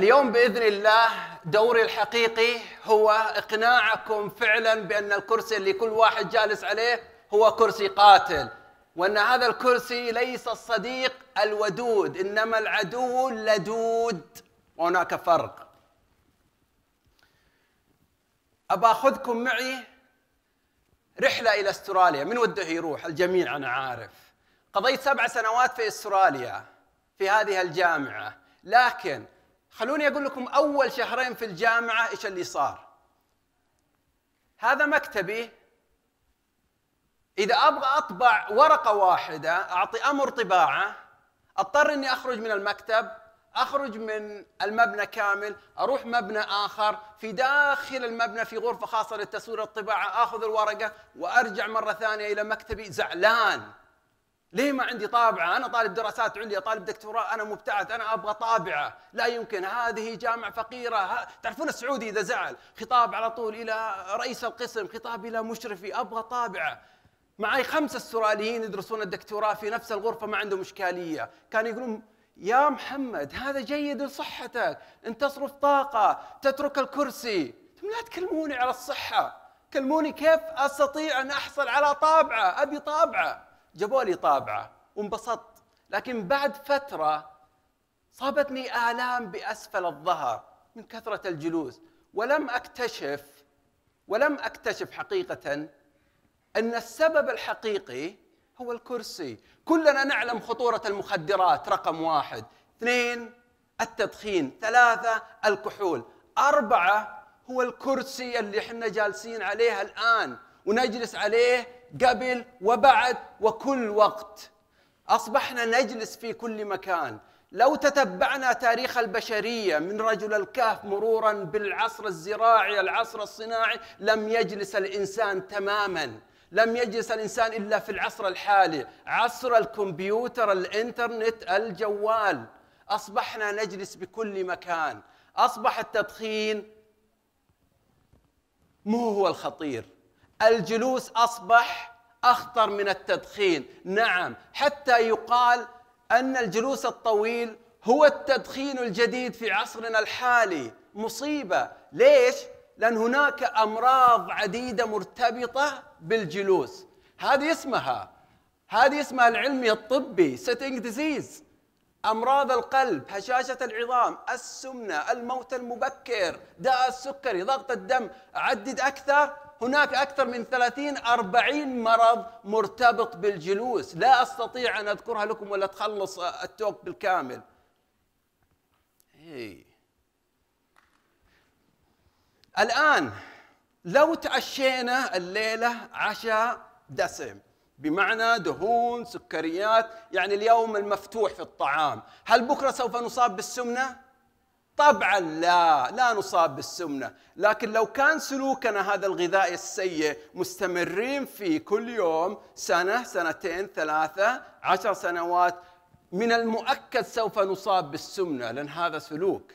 اليوم باذن الله دوري الحقيقي هو اقناعكم فعلا بان الكرسي اللي كل واحد جالس عليه هو كرسي قاتل وان هذا الكرسي ليس الصديق الودود انما العدو اللدود وهناك فرق ابا اخذكم معي رحله الى استراليا من وده يروح الجميع انا عارف قضيت سبع سنوات في استراليا في هذه الجامعه لكن خلوني اقول لكم اول شهرين في الجامعه ايش اللي صار هذا مكتبي اذا ابغى اطبع ورقه واحده اعطي امر طباعه اضطر اني اخرج من المكتب اخرج من المبنى كامل اروح مبنى اخر في داخل المبنى في غرفه خاصه للتصوير الطباعه اخذ الورقه وارجع مره ثانيه الى مكتبي زعلان ليه ما عندي طابعة؟ أنا طالب دراسات عليا، طالب دكتوراه، أنا مبتعث، أنا أبغى طابعة، لا يمكن هذه جامعة فقيرة، ها... تعرفون السعودي إذا زعل خطاب على طول إلى رئيس القسم، خطاب إلى مشرفي، أبغى طابعة. معي خمسة استراليين يدرسون الدكتوراه في نفس الغرفة ما عندهم إشكالية، كانوا يقولون يا محمد هذا جيد لصحتك، أنت تصرف طاقة، تترك الكرسي، لا تكلموني على الصحة، كلموني كيف أستطيع أن أحصل على طابعة، أبي طابعة. جابوا لي طابعه وانبسطت لكن بعد فتره صابتني الام باسفل الظهر من كثره الجلوس ولم اكتشف ولم اكتشف حقيقه ان السبب الحقيقي هو الكرسي كلنا نعلم خطوره المخدرات رقم واحد اثنين التدخين ثلاثه الكحول اربعه هو الكرسي اللي احنا جالسين عليها الان ونجلس عليه قبل وبعد وكل وقت اصبحنا نجلس في كل مكان لو تتبعنا تاريخ البشريه من رجل الكهف مرورا بالعصر الزراعي العصر الصناعي لم يجلس الانسان تماما لم يجلس الانسان الا في العصر الحالي عصر الكمبيوتر الانترنت الجوال اصبحنا نجلس بكل مكان اصبح التدخين مو هو الخطير الجلوس أصبح أخطر من التدخين نعم حتى يقال أن الجلوس الطويل هو التدخين الجديد في عصرنا الحالي مصيبة ليش؟ لأن هناك أمراض عديدة مرتبطة بالجلوس هذه اسمها هذه اسمها العلمي الطبي سيتنج ديزيز أمراض القلب هشاشة العظام السمنة الموت المبكر داء السكري ضغط الدم أعدد أكثر هناك أكثر من 30 40 مرض مرتبط بالجلوس لا أستطيع أن أذكرها لكم ولا تخلص التوك بالكامل هي. إيه. الآن لو تعشينا الليلة عشاء دسم بمعنى دهون سكريات يعني اليوم المفتوح في الطعام هل بكرة سوف نصاب بالسمنة؟ طبعا لا لا نصاب بالسمنه لكن لو كان سلوكنا هذا الغذائي السيء مستمرين فيه كل يوم سنه سنتين ثلاثه عشر سنوات من المؤكد سوف نصاب بالسمنه لان هذا سلوك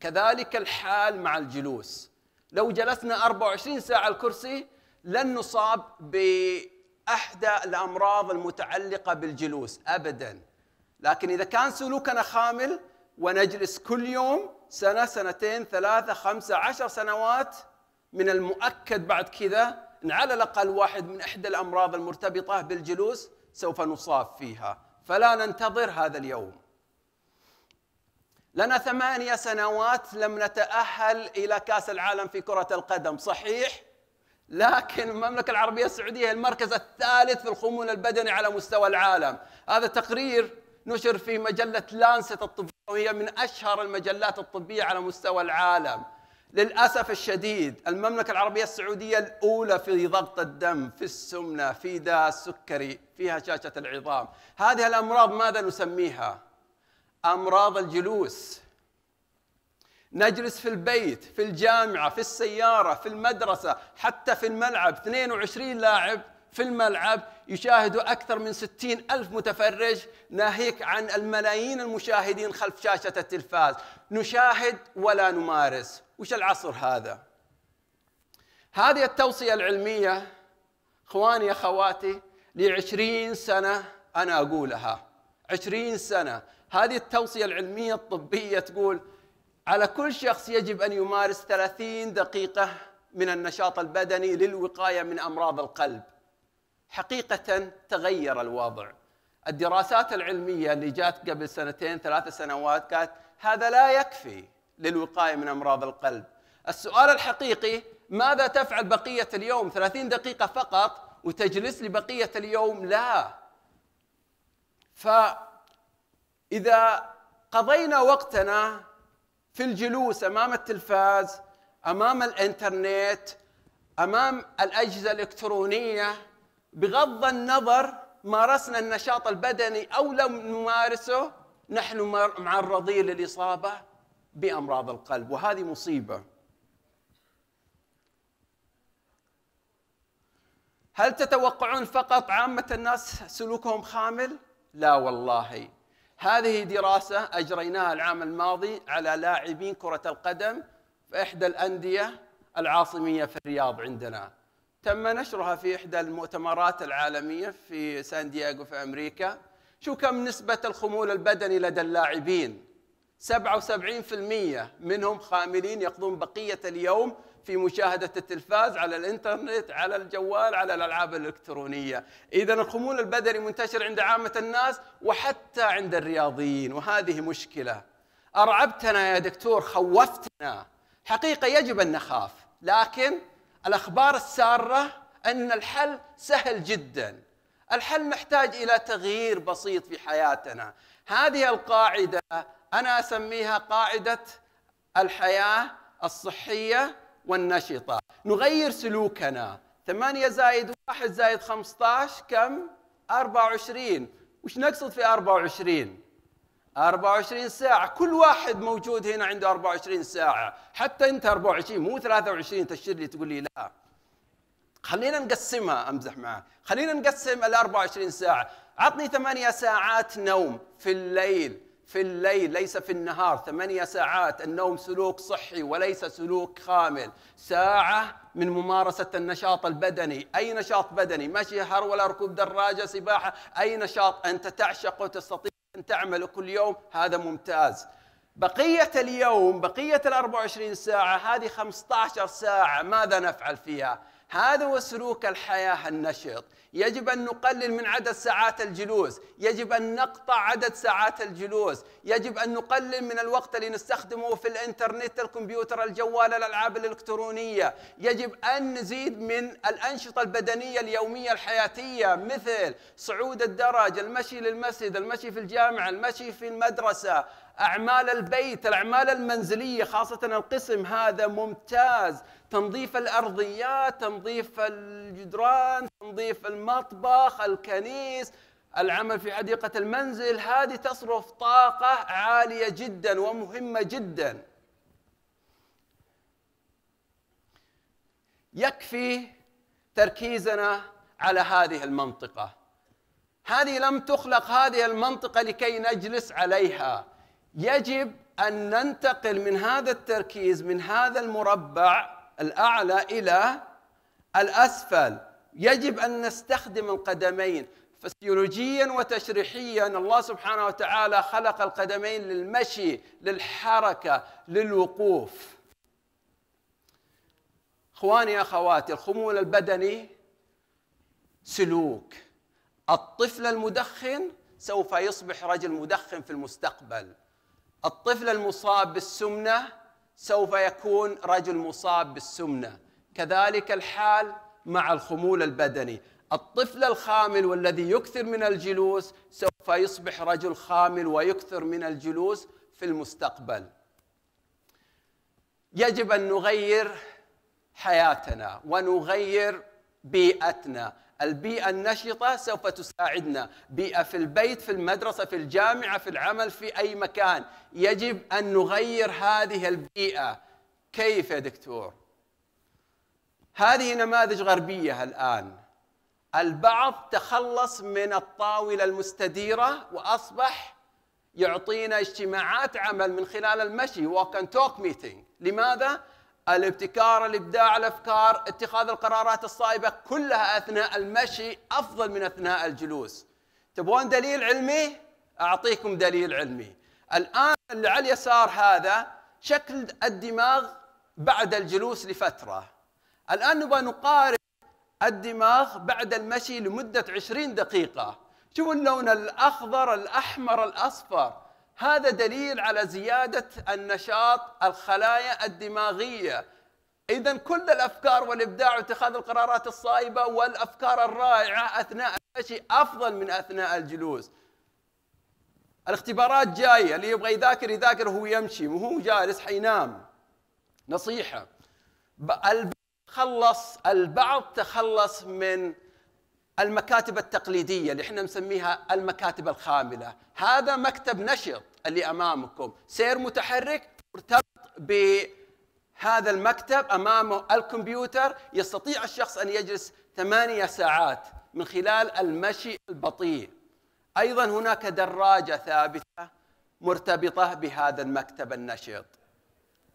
كذلك الحال مع الجلوس لو جلسنا 24 ساعه على الكرسي لن نصاب باحدى الامراض المتعلقه بالجلوس ابدا لكن اذا كان سلوكنا خامل ونجلس كل يوم سنة سنتين ثلاثة خمسة عشر سنوات من المؤكد بعد كذا أن على الأقل واحد من إحدى الأمراض المرتبطة بالجلوس سوف نصاب فيها فلا ننتظر هذا اليوم لنا ثمانية سنوات لم نتأهل إلى كأس العالم في كرة القدم صحيح؟ لكن المملكة العربية السعودية المركز الثالث في الخمول البدني على مستوى العالم هذا تقرير نشر في مجلة لانست الطبية وهي من أشهر المجلات الطبية على مستوى العالم للأسف الشديد المملكة العربية السعودية الأولى في ضغط الدم في السمنة في داء السكري في هشاشة العظام هذه الأمراض ماذا نسميها؟ أمراض الجلوس نجلس في البيت في الجامعة في السيارة في المدرسة حتى في الملعب 22 لاعب في الملعب يشاهد أكثر من ستين ألف متفرج ناهيك عن الملايين المشاهدين خلف شاشة التلفاز نشاهد ولا نمارس وش العصر هذا هذه التوصية العلمية اخواني اخواتي لعشرين سنة أنا أقولها عشرين سنة هذه التوصية العلمية الطبية تقول على كل شخص يجب أن يمارس 30 دقيقة من النشاط البدني للوقاية من أمراض القلب حقيقة تغير الوضع الدراسات العلمية اللي جات قبل سنتين ثلاثة سنوات كانت هذا لا يكفي للوقاية من أمراض القلب السؤال الحقيقي ماذا تفعل بقية اليوم 30 دقيقة فقط وتجلس لبقية اليوم لا فإذا قضينا وقتنا في الجلوس أمام التلفاز أمام الإنترنت أمام الأجهزة الإلكترونية بغض النظر مارسنا النشاط البدني او لم نمارسه نحن معرضين للاصابه بامراض القلب وهذه مصيبه. هل تتوقعون فقط عامه الناس سلوكهم خامل؟ لا والله هذه دراسه اجريناها العام الماضي على لاعبين كره القدم في احدى الانديه العاصميه في الرياض عندنا تم نشرها في إحدى المؤتمرات العالمية في سان دييغو في أمريكا شو كم نسبة الخمول البدني لدى اللاعبين 77% منهم خاملين يقضون بقية اليوم في مشاهدة التلفاز على الإنترنت على الجوال على الألعاب الإلكترونية إذا الخمول البدني منتشر عند عامة الناس وحتى عند الرياضيين وهذه مشكلة أرعبتنا يا دكتور خوفتنا حقيقة يجب أن نخاف لكن الأخبار السارة أن الحل سهل جدا الحل محتاج إلى تغيير بسيط في حياتنا هذه القاعدة أنا أسميها قاعدة الحياة الصحية والنشطة نغير سلوكنا 8 زائد 1 زائد 15 كم؟ 24 وش نقصد في 24 24 ساعة كل واحد موجود هنا عنده 24 ساعة حتى أنت 24 مو 23 تشير لي تقول لي لا خلينا نقسمها أمزح معك خلينا نقسم ال 24 ساعة عطني ثمانية ساعات نوم في الليل في الليل ليس في النهار ثمانية ساعات النوم سلوك صحي وليس سلوك خامل ساعة من ممارسة النشاط البدني أي نشاط بدني مشي هرولة ركوب دراجة سباحة أي نشاط أنت تعشق وتستطيع أن تعمل كل يوم هذا ممتاز بقية اليوم بقية ال 24 ساعة هذه 15 ساعة ماذا نفعل فيها؟ هذا هو سلوك الحياة النشط يجب أن نقلل من عدد ساعات الجلوس يجب أن نقطع عدد ساعات الجلوس يجب أن نقلل من الوقت اللي نستخدمه في الإنترنت الكمبيوتر الجوال الألعاب الإلكترونية يجب أن نزيد من الأنشطة البدنية اليومية الحياتية مثل صعود الدرج المشي للمسجد المشي في الجامعة المشي في المدرسة أعمال البيت الأعمال المنزلية خاصة القسم هذا ممتاز تنظيف الأرضيات تنظيف الجدران تنظيف المطبخ الكنيس العمل في حديقة المنزل هذه تصرف طاقة عالية جدا ومهمة جدا يكفي تركيزنا على هذه المنطقة هذه لم تخلق هذه المنطقة لكي نجلس عليها يجب ان ننتقل من هذا التركيز من هذا المربع الاعلى الى الاسفل يجب ان نستخدم القدمين فسيولوجيا وتشريحيا الله سبحانه وتعالى خلق القدمين للمشي للحركه للوقوف اخواني اخواتي الخمول البدني سلوك الطفل المدخن سوف يصبح رجل مدخن في المستقبل الطفل المصاب بالسمنة سوف يكون رجل مصاب بالسمنة كذلك الحال مع الخمول البدني الطفل الخامل والذي يكثر من الجلوس سوف يصبح رجل خامل ويكثر من الجلوس في المستقبل يجب ان نغير حياتنا ونغير بيئتنا البيئة النشطة سوف تساعدنا بيئة في البيت في المدرسة في الجامعة في العمل في أي مكان يجب أن نغير هذه البيئة كيف يا دكتور؟ هذه نماذج غربية الآن البعض تخلص من الطاولة المستديرة وأصبح يعطينا اجتماعات عمل من خلال المشي walk and talk meeting لماذا؟ الابتكار الابداع الافكار اتخاذ القرارات الصائبه كلها اثناء المشي افضل من اثناء الجلوس تبغون دليل علمي اعطيكم دليل علمي الان اللي على اليسار هذا شكل الدماغ بعد الجلوس لفتره الان نبغى نقارن الدماغ بعد المشي لمده 20 دقيقه شوفوا اللون الاخضر الاحمر الاصفر هذا دليل على زيادة النشاط الخلايا الدماغية إذا كل الأفكار والإبداع واتخاذ القرارات الصائبة والأفكار الرائعة أثناء المشي أفضل من أثناء الجلوس الاختبارات جاية اللي يبغى يذاكر يذاكر وهو يمشي وهو جالس حينام نصيحة خلص البعض تخلص من المكاتب التقليديه اللي احنا نسميها المكاتب الخامله، هذا مكتب نشط اللي امامكم، سير متحرك مرتبط بهذا المكتب امامه الكمبيوتر، يستطيع الشخص ان يجلس ثمانية ساعات من خلال المشي البطيء. ايضا هناك دراجه ثابته مرتبطه بهذا المكتب النشط.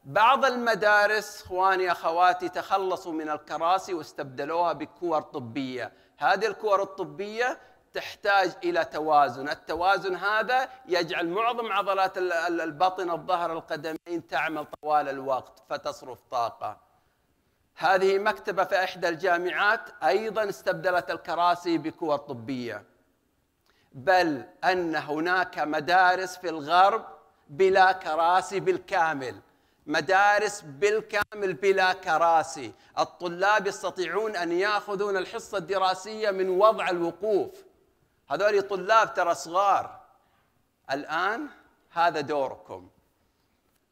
بعض المدارس اخواني اخواتي تخلصوا من الكراسي واستبدلوها بكور طبيه هذه الكور الطبيه تحتاج الى توازن، التوازن هذا يجعل معظم عضلات البطن، الظهر، القدمين تعمل طوال الوقت فتصرف طاقه. هذه مكتبه في احدى الجامعات ايضا استبدلت الكراسي بكور طبيه. بل ان هناك مدارس في الغرب بلا كراسي بالكامل. مدارس بالكامل بلا كراسي الطلاب يستطيعون أن يأخذون الحصة الدراسية من وضع الوقوف هذول طلاب ترى صغار الآن هذا دوركم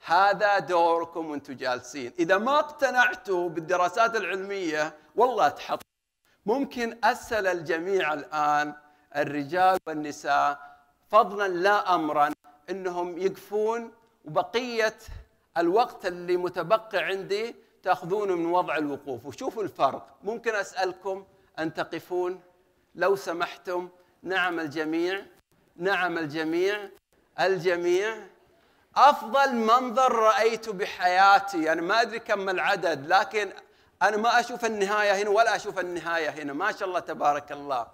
هذا دوركم وانتم جالسين إذا ما اقتنعتوا بالدراسات العلمية والله تحط ممكن أسأل الجميع الآن الرجال والنساء فضلا لا أمرا أنهم يقفون وبقية الوقت اللي متبقي عندي تاخذونه من وضع الوقوف وشوفوا الفرق ممكن اسالكم ان تقفون لو سمحتم نعم الجميع نعم الجميع الجميع افضل منظر رايته بحياتي انا يعني ما ادري كم العدد لكن انا ما اشوف النهايه هنا ولا اشوف النهايه هنا ما شاء الله تبارك الله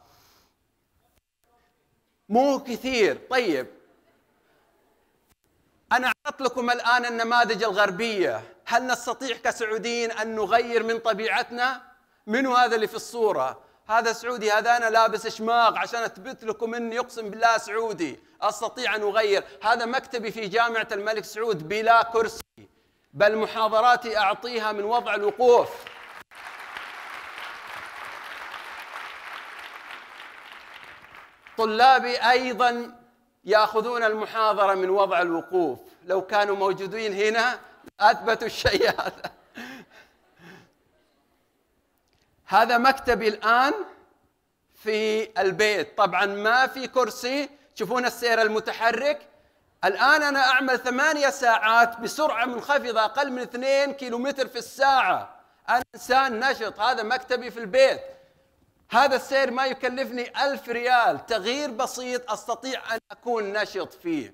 مو كثير طيب أنا أعطت لكم الآن النماذج الغربية هل نستطيع كسعوديين أن نغير من طبيعتنا؟ من هذا اللي في الصورة؟ هذا سعودي هذا أنا لابس شماغ عشان أثبت لكم أني أقسم بالله سعودي أستطيع أن أغير هذا مكتبي في جامعة الملك سعود بلا كرسي بل محاضراتي أعطيها من وضع الوقوف طلابي أيضا ياخذون المحاضره من وضع الوقوف لو كانوا موجودين هنا اثبتوا الشيء هذا هذا مكتبي الان في البيت طبعا ما في كرسي تشوفون السير المتحرك الان انا اعمل ثمانيه ساعات بسرعه منخفضه اقل من اثنين كيلومتر في الساعه انا انسان نشط هذا مكتبي في البيت هذا السير ما يكلفني ألف ريال تغيير بسيط أستطيع أن أكون نشط فيه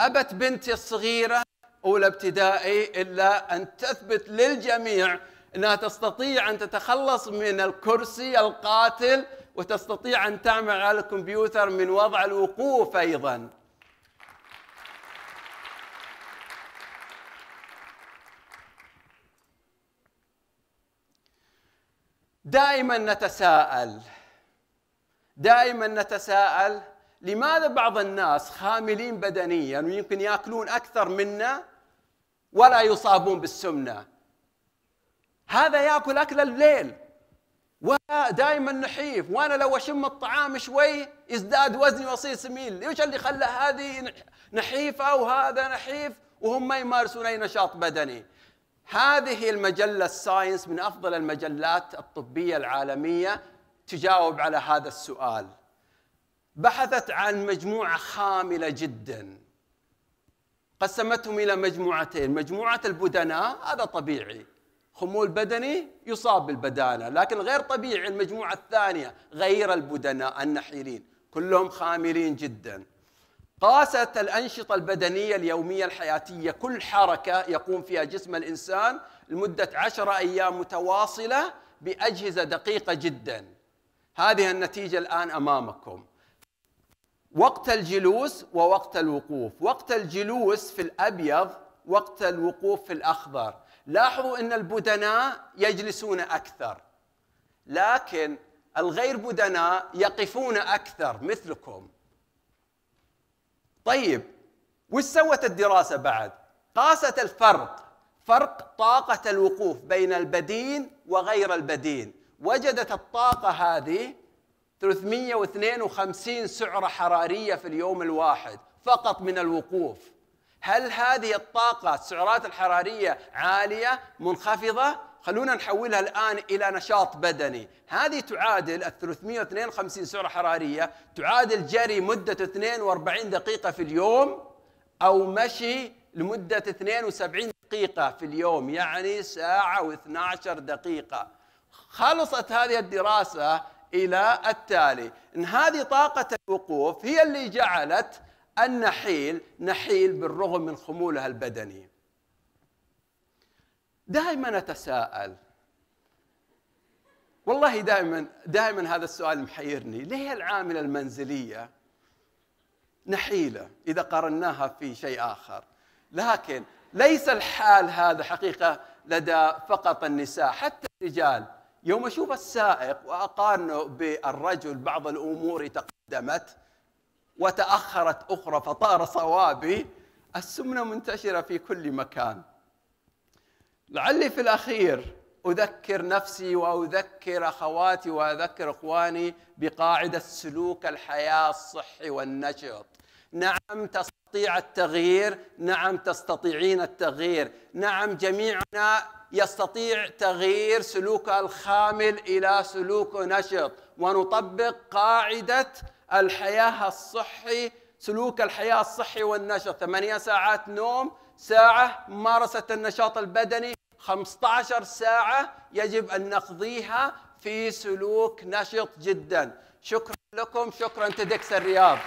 أبت بنتي الصغيرة أولى ابتدائي إلا أن تثبت للجميع أنها تستطيع أن تتخلص من الكرسي القاتل وتستطيع أن تعمل على الكمبيوتر من وضع الوقوف أيضاً دائما نتساءل دائما نتساءل لماذا بعض الناس خاملين بدنيا ويمكن ياكلون اكثر منا ولا يصابون بالسمنه هذا ياكل اكل الليل ودائما نحيف وانا لو اشم الطعام شوي يزداد وزني واصير سمين ايش اللي خلى هذه نحيفه وهذا نحيف وهم ما يمارسون اي نشاط بدني هذه المجلة الساينس من أفضل المجلات الطبية العالمية تجاوب على هذا السؤال بحثت عن مجموعة خاملة جدا قسمتهم إلى مجموعتين مجموعة البدناء هذا طبيعي خمول بدني يصاب بالبدانة لكن غير طبيعي المجموعة الثانية غير البدناء النحيلين كلهم خاملين جداً قاست الأنشطة البدنية اليومية الحياتية كل حركة يقوم فيها جسم الإنسان لمدة عشرة أيام متواصلة بأجهزة دقيقة جدا هذه النتيجة الآن أمامكم وقت الجلوس ووقت الوقوف وقت الجلوس في الأبيض وقت الوقوف في الأخضر لاحظوا أن البدناء يجلسون أكثر لكن الغير بدناء يقفون أكثر مثلكم طيب وش سوت الدراسة بعد؟ قاست الفرق فرق طاقة الوقوف بين البدين وغير البدين وجدت الطاقة هذه 352 سعرة حرارية في اليوم الواحد فقط من الوقوف هل هذه الطاقة السعرات الحرارية عالية منخفضة خلونا نحولها الآن إلى نشاط بدني هذه تعادل ال 352 سعرة حرارية تعادل جري مدة 42 دقيقة في اليوم أو مشي لمدة 72 دقيقة في اليوم يعني ساعة و12 دقيقة خلصت هذه الدراسة إلى التالي إن هذه طاقة الوقوف هي اللي جعلت النحيل نحيل بالرغم من خمولها البدني دائما اتساءل والله دائما دائما هذا السؤال محيرني ليه العامله المنزليه نحيله اذا قارناها في شيء اخر لكن ليس الحال هذا حقيقه لدى فقط النساء حتى الرجال يوم اشوف السائق واقارنه بالرجل بعض الامور تقدمت وتاخرت اخرى فطار صوابي السمنه منتشره في كل مكان لعلي في الأخير أذكر نفسي وأذكر أخواتي وأذكر إخواني بقاعدة سلوك الحياة الصحي والنشط نعم تستطيع التغيير نعم تستطيعين التغيير نعم جميعنا يستطيع تغيير سلوك الخامل إلى سلوك نشط ونطبق قاعدة الحياة الصحي سلوك الحياة الصحي والنشط ثمانية ساعات نوم ساعة ممارسة النشاط البدني 15 ساعة يجب أن نقضيها في سلوك نشط جدا شكرا لكم شكرا تدكس الرياض